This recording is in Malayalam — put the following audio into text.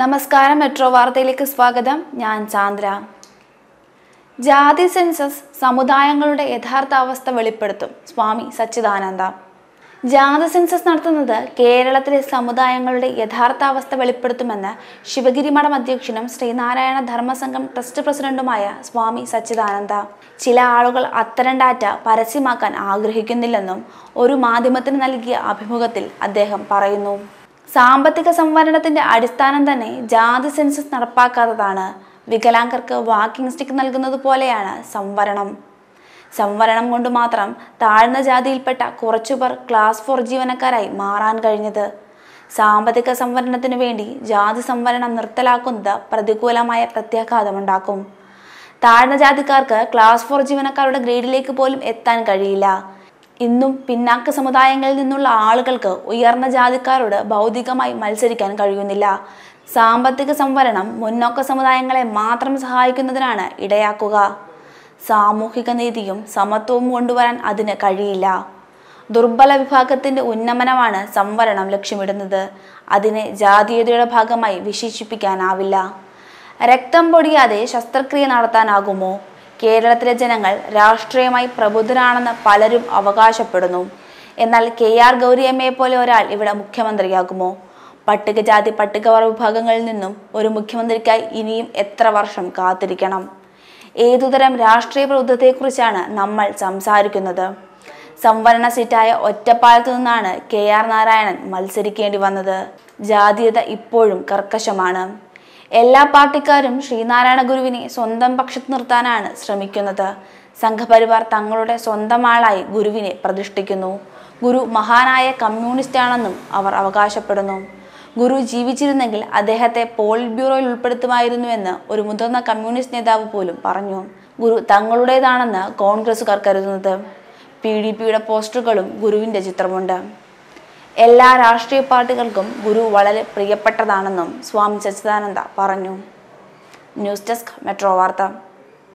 നമസ്കാരം മെട്രോ വാർത്തയിലേക്ക് സ്വാഗതം ഞാൻ ചാന്ദ്ര ജാതി സെൻസസ് സമുദായങ്ങളുടെ യഥാർത്ഥ അവസ്ഥ വെളിപ്പെടുത്തും സ്വാമി സച്ചിദാനന്ദ ജാതി സെൻസസ് നടത്തുന്നത് കേരളത്തിലെ സമുദായങ്ങളുടെ യഥാർത്ഥ അവസ്ഥ വെളിപ്പെടുത്തുമെന്ന് ശിവഗിരി മഠം അധ്യക്ഷനും ശ്രീനാരായണ ധർമ്മസംഘം ട്രസ്റ്റ് പ്രസിഡന്റുമായ സ്വാമി സച്ചിദാനന്ദ ചില ആളുകൾ അത്തരം ഡാറ്റ പരസ്യമാക്കാൻ ആഗ്രഹിക്കുന്നില്ലെന്നും ഒരു മാധ്യമത്തിന് നൽകിയ അഭിമുഖത്തിൽ അദ്ദേഹം പറയുന്നു സാമ്പത്തിക സംവരണത്തിന്റെ അടിസ്ഥാനം തന്നെ ജാതി സെൻസസ് നടപ്പാക്കാത്തതാണ് വികലാംഗർക്ക് വാക്കിംഗ് സ്റ്റിക്ക് നൽകുന്നത് പോലെയാണ് സംവരണം സംവരണം കൊണ്ട് മാത്രം താഴ്ന്ന ജാതിയിൽപ്പെട്ട കുറച്ചുപേർ ക്ലാസ് ഫോർ ജീവനക്കാരായി മാറാൻ കഴിഞ്ഞത് സാമ്പത്തിക സംവരണത്തിനു വേണ്ടി ജാതി സംവരണം നിർത്തലാക്കുന്നത് പ്രതികൂലമായ പ്രത്യാഘാതമുണ്ടാക്കും താഴ്ന്ന ജാതിക്കാർക്ക് ക്ലാസ് ഫോർ ജീവനക്കാരുടെ ഗ്രേഡിലേക്ക് പോലും എത്താൻ കഴിയില്ല ഇന്നും പിന്നാക്ക സമുദായങ്ങളിൽ നിന്നുള്ള ആളുകൾക്ക് ഉയർന്ന ജാതിക്കാരോട് ഭൗതികമായി മത്സരിക്കാൻ കഴിയുന്നില്ല സാമ്പത്തിക സംവരണം മുന്നോക്ക സമുദായങ്ങളെ മാത്രം സഹായിക്കുന്നതിനാണ് ഇടയാക്കുക സാമൂഹിക നീതിയും സമത്വവും കൊണ്ടുവരാൻ അതിന് കഴിയില്ല ദുർബല വിഭാഗത്തിന്റെ ഉന്നമനമാണ് സംവരണം ലക്ഷ്യമിടുന്നത് അതിനെ ജാതീയതയുടെ ഭാഗമായി വിശേഷിപ്പിക്കാനാവില്ല രക്തം പൊടിയാതെ ശസ്ത്രക്രിയ നടത്താനാകുമോ കേരളത്തിലെ ജനങ്ങൾ രാഷ്ട്രീയമായി പ്രബുദ്ധരാണെന്ന് പലരും അവകാശപ്പെടുന്നു എന്നാൽ കെ ആർ ഗൗരിയമ്മയെ പോലെ ഒരാൾ ഇവിടെ മുഖ്യമന്ത്രിയാകുമോ പട്ടികജാതി പട്ടികവർഗ വിഭാഗങ്ങളിൽ നിന്നും ഒരു മുഖ്യമന്ത്രിക്കായി ഇനിയും എത്ര വർഷം കാത്തിരിക്കണം ഏതുതരം രാഷ്ട്രീയ പ്രബുദ്ധത്തെക്കുറിച്ചാണ് നമ്മൾ സംസാരിക്കുന്നത് സംവരണ സീറ്റായ ഒറ്റപ്പാലത്തു നിന്നാണ് കെ ആർ നാരായണൻ മത്സരിക്കേണ്ടി വന്നത് ജാതീയത ഇപ്പോഴും കർക്കശമാണ് എല്ലാ പാർട്ടിക്കാരും ശ്രീനാരായണ ഗുരുവിനെ സ്വന്തം പക്ഷത്ത് നിർത്താനാണ് ശ്രമിക്കുന്നത് സംഘപരിവാർ തങ്ങളുടെ സ്വന്തം ആളായി ഗുരുവിനെ പ്രതിഷ്ഠിക്കുന്നു ഗുരു മഹാനായ കമ്മ്യൂണിസ്റ്റാണെന്നും അവർ അവകാശപ്പെടുന്നു ഗുരു ജീവിച്ചിരുന്നെങ്കിൽ അദ്ദേഹത്തെ പോളിറ്റ് ബ്യൂറോയിൽ ഉൾപ്പെടുത്തുമായിരുന്നുവെന്ന് ഒരു മുതിർന്ന കമ്മ്യൂണിസ്റ്റ് നേതാവ് പോലും പറഞ്ഞു ഗുരു തങ്ങളുടേതാണെന്ന് കോൺഗ്രസുകാർ കരുതുന്നത് പി ഡി പിയുടെ പോസ്റ്ററുകളും ഗുരുവിൻ്റെ ചിത്രമുണ്ട് എല്ലാ രാഷ്ട്രീയ പാർട്ടികൾക്കും ഗുരു വളരെ പ്രിയപ്പെട്ടതാണെന്നും സ്വാമി സച്ചിദാനന്ദ പറഞ്ഞു ന്യൂസ് ഡെസ്ക് മെട്രോ വാർത്ത